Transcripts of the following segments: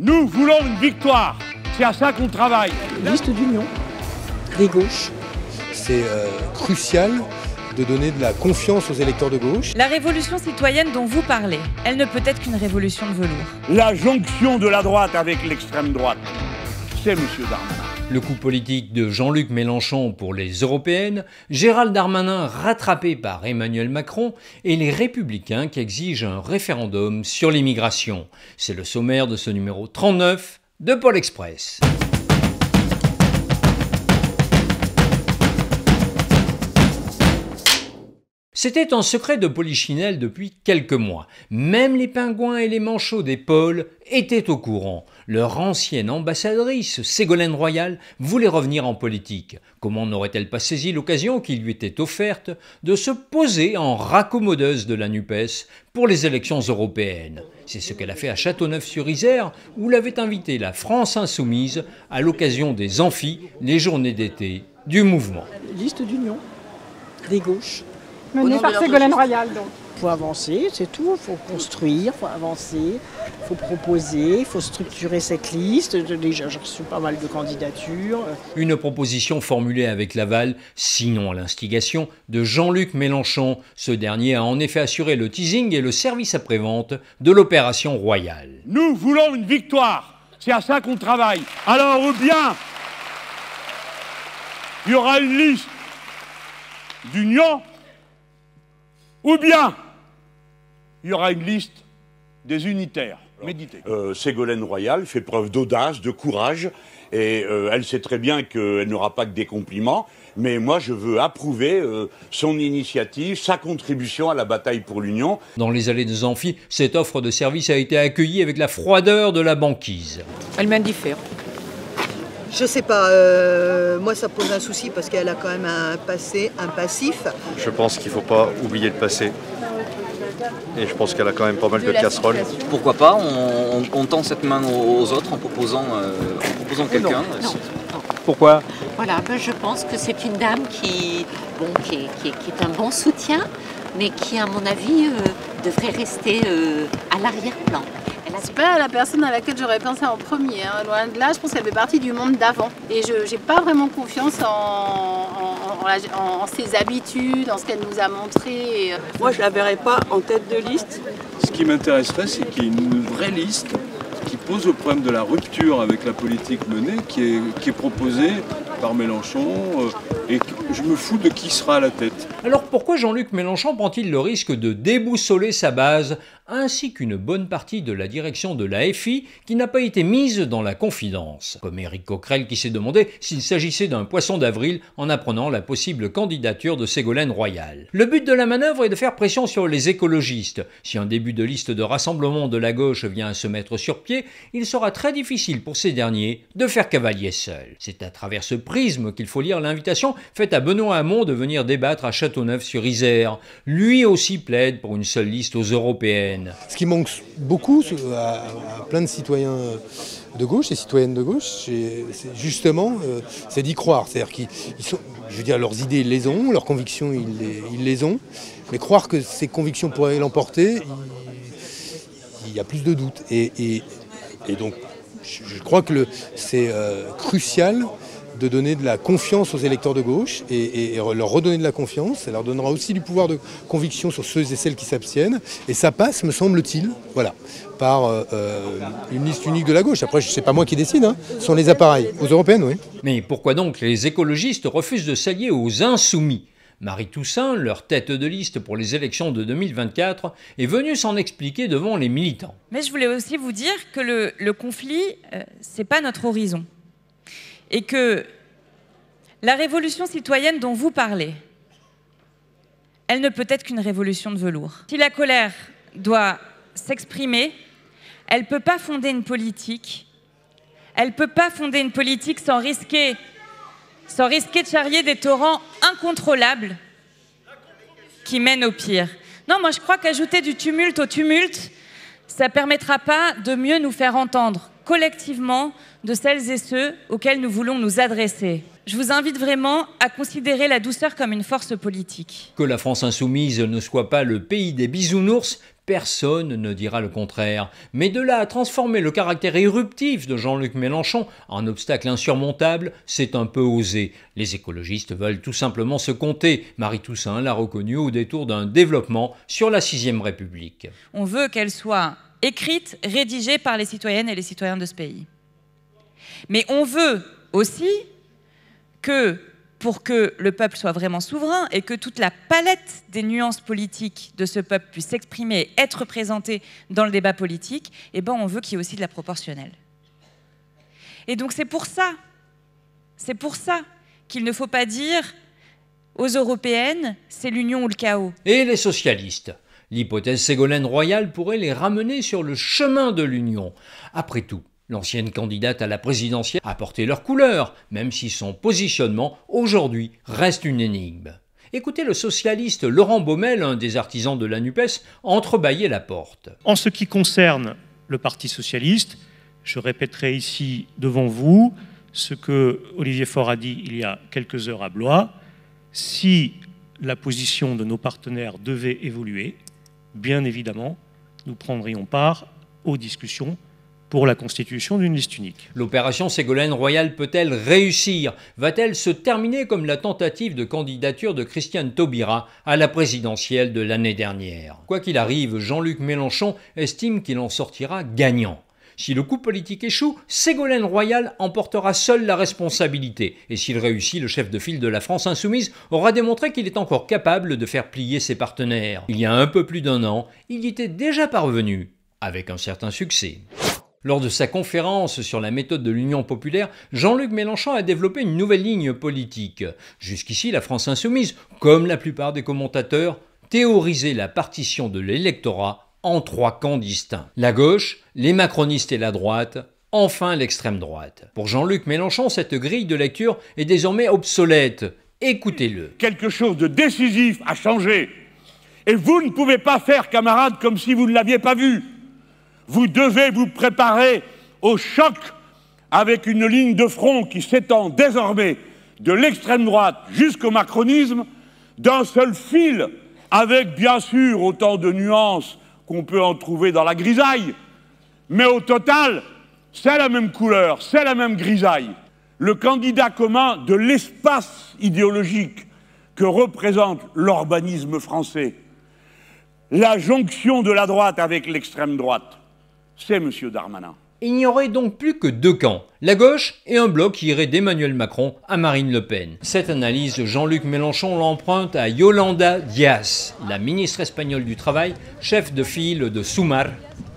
Nous voulons une victoire. C'est à ça qu'on travaille. Liste d'union, des gauches. C'est euh, crucial de donner de la confiance aux électeurs de gauche. La révolution citoyenne dont vous parlez, elle ne peut être qu'une révolution de velours. La jonction de la droite avec l'extrême droite, c'est M. Darmanin. Le coup politique de Jean-Luc Mélenchon pour les européennes, Gérald Darmanin rattrapé par Emmanuel Macron et les républicains qui exigent un référendum sur l'immigration. C'est le sommaire de ce numéro 39 de Pôle Express. C'était en secret de Polichinelle depuis quelques mois. Même les pingouins et les manchots des pôles étaient au courant. Leur ancienne ambassadrice, Ségolène Royal, voulait revenir en politique. Comment n'aurait-elle pas saisi l'occasion qui lui était offerte de se poser en raccommodeuse de la NUPES pour les élections européennes C'est ce qu'elle a fait à Châteauneuf-sur-Isère, où l'avait invitée la France insoumise à l'occasion des amphis, les journées d'été du mouvement. Liste d'union des gauches menée Royal. Donc. Il faut avancer, c'est tout. Il faut construire, il faut avancer, il faut proposer, il faut structurer cette liste. Déjà, j'ai reçu pas mal de candidatures. Une proposition formulée avec l'aval, sinon à l'instigation, de Jean-Luc Mélenchon. Ce dernier a en effet assuré le teasing et le service après-vente de l'opération royale. Nous voulons une victoire. C'est à ça qu'on travaille. Alors, ou bien, il y aura une liste d'union ou bien, il y aura une liste des unitaires. Euh, Ségolène Royal fait preuve d'audace, de courage, et euh, elle sait très bien qu'elle n'aura pas que des compliments, mais moi je veux approuver euh, son initiative, sa contribution à la bataille pour l'Union. Dans les allées de Zanfi, cette offre de service a été accueillie avec la froideur de la banquise. Elle m'indiffère. Je sais pas. Euh, moi, ça pose un souci parce qu'elle a quand même un passé, un passif. Je pense qu'il ne faut pas oublier le passé. Et je pense qu'elle a quand même pas mal de, casseroles. Pourquoi pas on, tend cette main aux autres en proposant, euh, quelqu'un. Euh, Pourquoi Voilà, ben, je pense que c'est une dame qui, qui, est, un bon soutien, mais qui, à mon avis, devrait rester à l'arrière-plan c'est pas la personne à laquelle j'aurais pensé en premier. Hein, loin de là, je pense qu'elle fait partie du monde d'avant. Et je n'ai pas vraiment confiance en, en, ses habitudes, en ce qu'elle nous a montré. Euh, Moi, je la verrais pas en tête de liste. Ce qui m'intéresserait, c'est qu'il y ait une vraie liste qui pose le problème de la rupture avec la politique menée, qui est, qui est proposée par Mélenchon. Euh, et je me fous de qui sera à la tête. Alors pourquoi Jean-Luc Mélenchon prend-il le risque de déboussoler sa base ainsi qu'une bonne partie de la direction de la FI qui n'a pas été mise dans la confidence, comme Éric Coquerel qui s'est demandé s'il s'agissait d'un poisson d'avril en apprenant la possible candidature de Ségolène Royal. Le but de la manœuvre est de faire pression sur les écologistes. Si un début de liste de rassemblement de la gauche vient à se mettre sur pied, il sera très difficile pour ces derniers de faire cavalier seul. C'est à travers ce prisme qu'il faut lire l'invitation faite à Benoît Hamon de venir débattre à Châteauneuf sur Isère. Lui aussi plaide pour une seule liste aux européennes. Ce qui manque beaucoup à, plein de citoyens euh, de gauche et citoyennes de gauche, c'est justement euh, c'est d'y croire. C'est-à-dire qu'ils sont, je veux dire, leurs idées, ils les ont, leurs convictions, ils les, ont, mais croire que ces convictions pourraient l'emporter, il y a plus de doutes. Et, donc, je, crois que c'est euh, crucial de donner de la confiance aux électeurs de gauche et, leur redonner de la confiance. Ça leur donnera aussi du pouvoir de conviction sur ceux et celles qui s'abstiennent. Et ça passe, me semble-t-il, voilà, par euh, euh, une liste unique de la gauche. Après, ce n'est pas moi qui décide, hein, ce sont les appareils. Aux européennes, oui. Mais pourquoi donc les écologistes refusent de s'allier aux insoumis Marie Toussaint, leur tête de liste pour les élections de 2024, est venue s'en expliquer devant les militants. Mais je voulais aussi vous dire que le, conflit, ce euh, c'est pas notre horizon et que la révolution citoyenne dont vous parlez, elle ne peut être qu'une révolution de velours. Si la colère doit s'exprimer, elle ne peut pas fonder une politique. Elle peut pas fonder une politique sans risquer, sans risquer de charrier des torrents incontrôlables qui mènent au pire. Non, moi je crois qu'ajouter du tumulte au tumulte, ça ne permettra pas de mieux nous faire entendre collectivement de celles et ceux auxquels nous voulons nous adresser. Je vous invite vraiment à considérer la douceur comme une force politique. Que la France insoumise ne soit pas le pays des bisounours, personne ne dira le contraire. Mais de là à transformer le caractère éruptif de Jean-Luc Mélenchon en obstacle insurmontable, c'est un peu osé. Les écologistes veulent tout simplement se compter. Marie Toussaint l'a reconnu au détour d'un développement sur la Sixième République. On veut qu'elle soit écrite, rédigée par les citoyennes et les citoyens de ce pays. Mais on veut aussi que, pour que le peuple soit vraiment souverain et que toute la palette des nuances politiques de ce peuple puisse s'exprimer et être présentée dans le débat politique, eh ben on veut qu'il y ait aussi de la proportionnelle. Et donc c'est pour ça, c'est pour ça qu'il ne faut pas dire aux européennes, c'est l'union ou le chaos. Et les socialistes L'hypothèse Ségolène royale pourrait les ramener sur le chemin de l'union. Après tout, l'ancienne candidate à la présidentielle a porté leur couleur, même si son positionnement aujourd'hui reste une énigme. Écoutez le socialiste Laurent Baumel, un des artisans de la NUPES, entrebâiller la porte. En ce qui concerne le Parti socialiste, je répéterai ici devant vous ce que Olivier Faure a dit il y a quelques heures à Blois. Si la position de nos partenaires devait évoluer, bien évidemment, nous prendrions part aux discussions pour la constitution d'une liste unique. L'opération Ségolène royale peut-elle réussir Va-t-elle se terminer comme la tentative de candidature de Christiane Taubira à la présidentielle de l'année dernière Quoi qu'il arrive, Jean-Luc Mélenchon estime qu'il en sortira gagnant. Si le coup politique échoue, Ségolène Royal emportera seule la responsabilité. Et s'il réussit, le chef de file de la France insoumise aura démontré qu'il est encore capable de faire plier ses partenaires. Il y a un peu plus d'un an, il y était déjà parvenu, avec un certain succès. Lors de sa conférence sur la méthode de l'Union populaire, Jean-Luc Mélenchon a développé une nouvelle ligne politique. Jusqu'ici, la France insoumise, comme la plupart des commentateurs, théorisait la partition de l'électorat en trois camps distincts. La gauche, les macronistes et la droite, enfin l'extrême droite. Pour Jean-Luc Mélenchon, cette grille de lecture est désormais obsolète. Écoutez-le. Quelque chose de décisif a changé. Et vous ne pouvez pas faire, camarades, comme si vous ne l'aviez pas vu. Vous devez vous préparer au choc avec une ligne de front qui s'étend désormais de l'extrême droite jusqu'au macronisme d'un seul fil, avec bien sûr autant de nuances qu'on peut en trouver dans la grisaille. Mais au total, c'est la même couleur, c'est la même grisaille. Le candidat commun de l'espace idéologique que représente l'urbanisme français, la jonction de la droite avec l'extrême droite, c'est M. Darmanin. Il n'y aurait donc plus que deux camps, la gauche et un bloc qui irait d'Emmanuel Macron à Marine Le Pen. Cette analyse, Jean-Luc Mélenchon l'emprunte à Yolanda Diaz, la ministre espagnole du Travail, chef de file de SUMAR,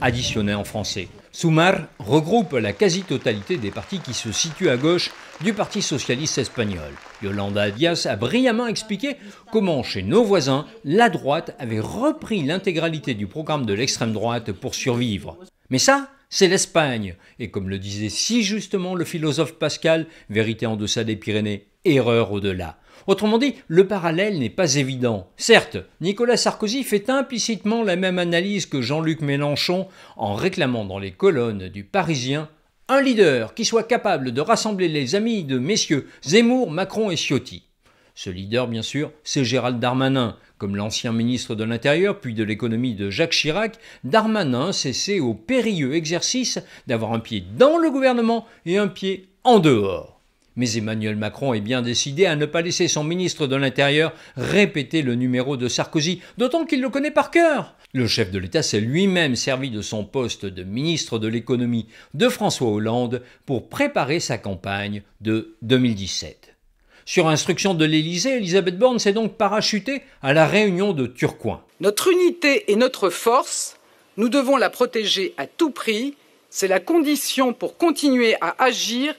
additionné en français. SUMAR regroupe la quasi-totalité des partis qui se situent à gauche du Parti socialiste espagnol. Yolanda Diaz a brillamment expliqué comment, chez nos voisins, la droite avait repris l'intégralité du programme de l'extrême droite pour survivre. Mais ça, c'est l'Espagne. Et comme le disait si justement le philosophe Pascal, vérité en deçà des Pyrénées, erreur au-delà. Autrement dit, le parallèle n'est pas évident. Certes, Nicolas Sarkozy fait implicitement la même analyse que Jean-Luc Mélenchon en réclamant dans les colonnes du Parisien un leader qui soit capable de rassembler les amis de messieurs Zemmour, Macron et Ciotti. Ce leader, bien sûr, c'est Gérald Darmanin. Comme l'ancien ministre de l'Intérieur puis de l'économie de Jacques Chirac, Darmanin cessait au périlleux exercice d'avoir un pied dans le gouvernement et un pied en dehors. Mais Emmanuel Macron est bien décidé à ne pas laisser son ministre de l'Intérieur répéter le numéro de Sarkozy, d'autant qu'il le connaît par cœur. Le chef de l'État s'est lui-même servi de son poste de ministre de l'économie de François Hollande pour préparer sa campagne de 2017. Sur instruction de l'Élysée, Elisabeth Borne s'est donc parachutée à la réunion de Turcoing. Notre unité et notre force, nous devons la protéger à tout prix. C'est la condition pour continuer à agir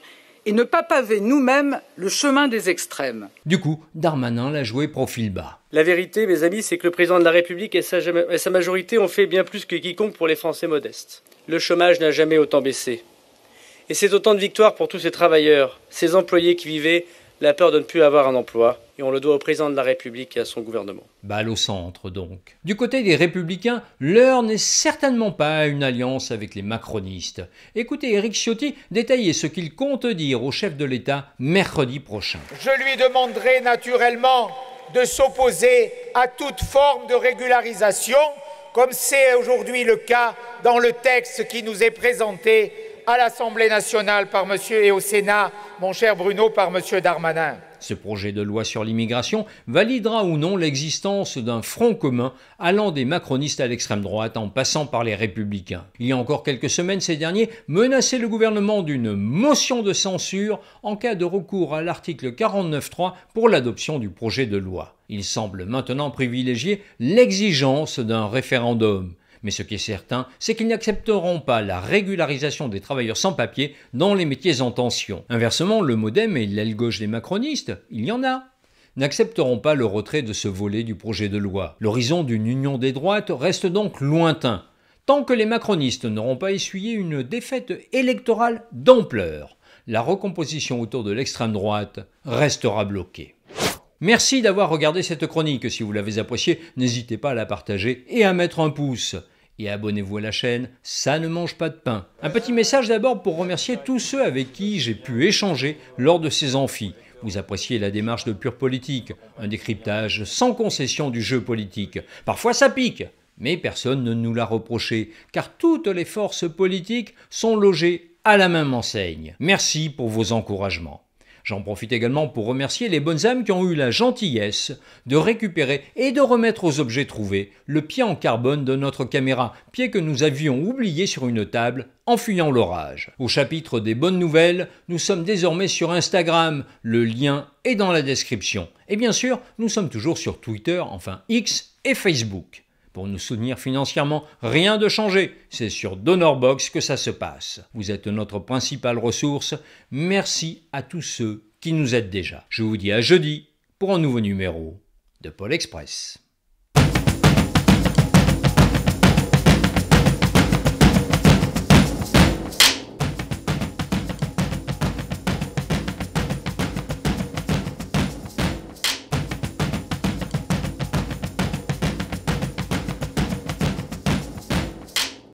et ne pas paver nous-mêmes le chemin des extrêmes. Du coup, Darmanin l'a joué profil bas. La vérité, mes amis, c'est que le président de la République et sa, et sa majorité ont fait bien plus que quiconque pour les Français modestes. Le chômage n'a jamais autant baissé. Et c'est autant de victoires pour tous ces travailleurs, ces employés qui vivaient la peur de ne plus avoir un emploi, et on le doit au président de la République et à son gouvernement. Balle au centre donc. Du côté des républicains, l'heure n'est certainement pas une alliance avec les macronistes. Écoutez Éric Ciotti détailler ce qu'il compte dire au chef de l'État mercredi prochain. Je lui demanderai naturellement de s'opposer à toute forme de régularisation, comme c'est aujourd'hui le cas dans le texte qui nous est présenté à l'Assemblée nationale par monsieur et au Sénat, mon cher Bruno, par monsieur Darmanin. Ce projet de loi sur l'immigration validera ou non l'existence d'un front commun allant des macronistes à l'extrême droite en passant par les républicains. Il y a encore quelques semaines, ces derniers menaçaient le gouvernement d'une motion de censure en cas de recours à l'article 49.3 pour l'adoption du projet de loi. Il semble maintenant privilégier l'exigence d'un référendum. Mais ce qui est certain, c'est qu'ils n'accepteront pas la régularisation des travailleurs sans papier dans les métiers en tension. Inversement, le modem et l'aile gauche des macronistes, il y en a n'accepteront pas le retrait de ce volet du projet de loi. L'horizon d'une union des droites reste donc lointain, tant que les macronistes n'auront pas essuyé une défaite électorale d'ampleur. La recomposition autour de l'extrême droite restera bloquée. Merci d'avoir regardé cette chronique. Si vous l'avez appréciée, n'hésitez pas à la partager et à mettre un pouce et abonnez-vous à la chaîne, ça ne mange pas de pain. Un petit message d'abord pour remercier tous ceux avec qui j'ai pu échanger lors de ces amphis. Vous appréciez la démarche de pure politique, un décryptage sans concession du jeu politique. Parfois ça pique, mais personne ne nous l'a reproché, car toutes les forces politiques sont logées à la même enseigne. Merci pour vos encouragements. J'en profite également pour remercier les bonnes âmes qui ont eu la gentillesse de récupérer et de remettre aux objets trouvés le pied en carbone de notre caméra, pied que nous avions oublié sur une table en fuyant l'orage. Au chapitre des bonnes nouvelles, nous sommes désormais sur Instagram, le lien est dans la description. Et bien sûr, nous sommes toujours sur Twitter, enfin X et Facebook. Pour nous soutenir financièrement, rien de changé. C'est sur DonorBox que ça se passe. Vous êtes notre principale ressource. Merci à tous ceux qui nous aident déjà. Je vous dis à jeudi pour un nouveau numéro de Pôle Express.